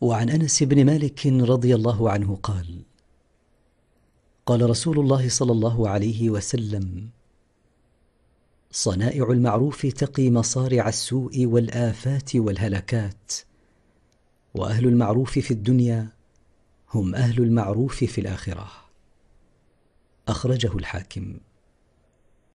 وعن انس بن مالك رضي الله عنه قال قال رسول الله صلى الله عليه وسلم صنائع المعروف تقي مصارع السوء والافات والهلكات واهل المعروف في الدنيا هم اهل المعروف في الاخره اخرجه الحاكم